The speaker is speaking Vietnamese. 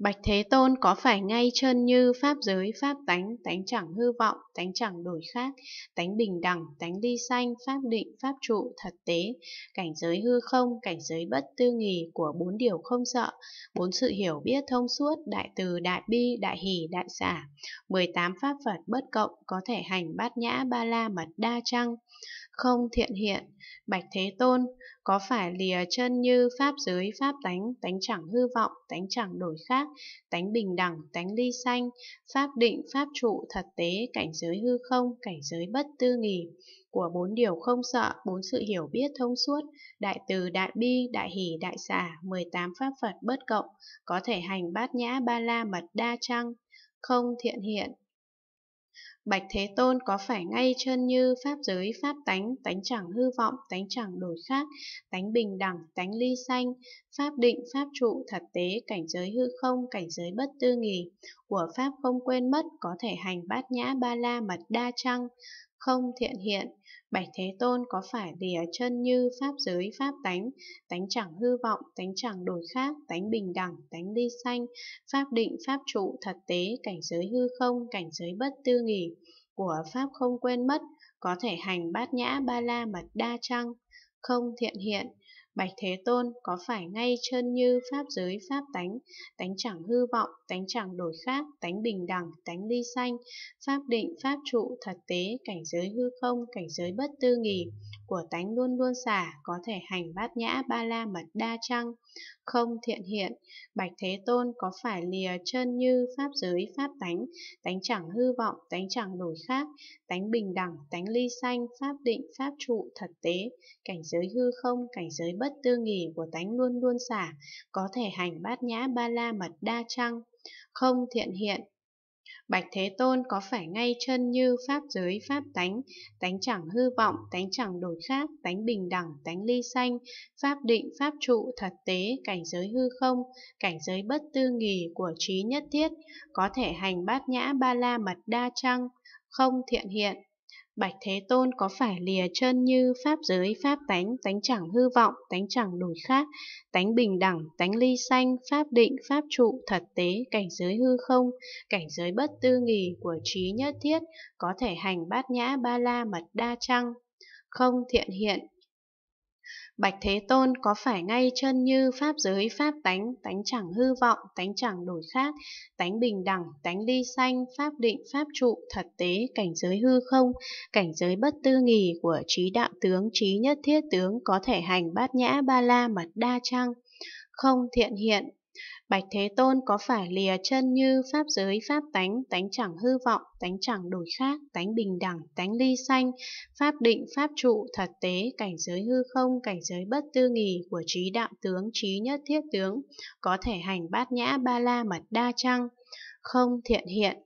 Bạch Thế Tôn có phải ngay chân như pháp giới, pháp tánh, tánh chẳng hư vọng, tánh chẳng đổi khác, tánh bình đẳng, tánh ly sanh, pháp định, pháp trụ, thật tế, cảnh giới hư không, cảnh giới bất tư nghì của bốn điều không sợ, bốn sự hiểu biết thông suốt, đại từ, đại bi, đại hỷ, đại xả, 18 pháp Phật bất cộng, có thể hành bát nhã, ba la mật đa trăng, không thiện hiện. Bạch Thế Tôn, có phải lìa chân như pháp giới, pháp tánh, tánh chẳng hư vọng, tánh chẳng đổi khác, tánh bình đẳng, tánh ly sanh, pháp định, pháp trụ, thật tế, cảnh giới hư không, cảnh giới bất tư nghỉ, của bốn điều không sợ, bốn sự hiểu biết thông suốt, đại từ, đại bi, đại hỷ, đại xả, 18 pháp Phật bất cộng, có thể hành bát nhã ba la mật đa trăng, không thiện hiện, Bạch Thế Tôn có phải ngay chân như pháp giới pháp tánh, tánh chẳng hư vọng, tánh chẳng đổi khác, tánh bình đẳng, tánh ly sanh, pháp định, pháp trụ, thật tế, cảnh giới hư không, cảnh giới bất tư nghỉ, của pháp không quên mất, có thể hành bát nhã ba la mật đa trăng, không thiện hiện, Bạch Thế Tôn có phải lìa chân như pháp giới pháp tánh, tánh chẳng hư vọng, tánh chẳng đổi khác, tánh bình đẳng, tánh ly sanh, pháp định, pháp trụ, thật tế, cảnh giới hư không, cảnh giới bất tư nghỉ, của pháp không quên mất, có thể hành bát nhã ba la mật đa trăng, không thiện hiện, Bạch Thế Tôn có phải ngay chân như pháp giới pháp tánh, tánh chẳng hư vọng, tánh chẳng đổi khác, tánh bình đẳng, tánh ly sanh, pháp định, pháp trụ, thật tế, cảnh giới hư không, cảnh giới bất tư nghỉ, của tánh luôn luôn xả, có thể hành bát nhã ba la mật đa chăng? Không thiện hiện, Bạch Thế Tôn có phải lìa chân như pháp giới pháp tánh, tánh chẳng hư vọng, tánh chẳng đổi khác, tánh bình đẳng, tánh ly sanh, pháp định, pháp trụ, thật tế, cảnh giới hư không, cảnh giới bất bất tư nghỉ của tánh luôn luôn xả, có thể hành bát nhã ba la mật đa trăng, không thiện hiện. Bạch Thế Tôn có phải ngay chân như pháp giới pháp tánh, tánh chẳng hư vọng, tánh chẳng đổi khác, tánh bình đẳng, tánh ly xanh, pháp định, pháp trụ, thật tế, cảnh giới hư không, cảnh giới bất tư nghỉ của trí nhất thiết, có thể hành bát nhã ba la mật đa trăng, không thiện hiện. Bạch Thế Tôn có phải lìa chân như pháp giới pháp tánh, tánh chẳng hư vọng, tánh chẳng đổi khác, tánh bình đẳng, tánh ly sanh, pháp định, pháp trụ, thật tế, cảnh giới hư không, cảnh giới bất tư nghỉ của trí nhất thiết, có thể hành bát nhã ba la mật đa chăng? Không thiện hiện, Bạch Thế Tôn có phải ngay chân như pháp giới pháp tánh, tánh chẳng hư vọng, tánh chẳng đổi khác, tánh bình đẳng, tánh ly sanh, pháp định, pháp trụ, thật tế, cảnh giới hư không, cảnh giới bất tư nghì của trí đạo tướng, trí nhất thiết tướng có thể hành bát nhã ba la mật đa chăng? Không thiện hiện, Bạch Thế Tôn có phải lìa chân như pháp giới pháp tánh, tánh chẳng hư vọng, tánh chẳng đổi khác, tánh bình đẳng, tánh ly sanh, pháp định, pháp trụ, thật tế, cảnh giới hư không, cảnh giới bất tư nghì của trí đạo tướng, trí nhất thiết tướng, có thể hành bát nhã ba la mật đa chăng? Không thiện hiện,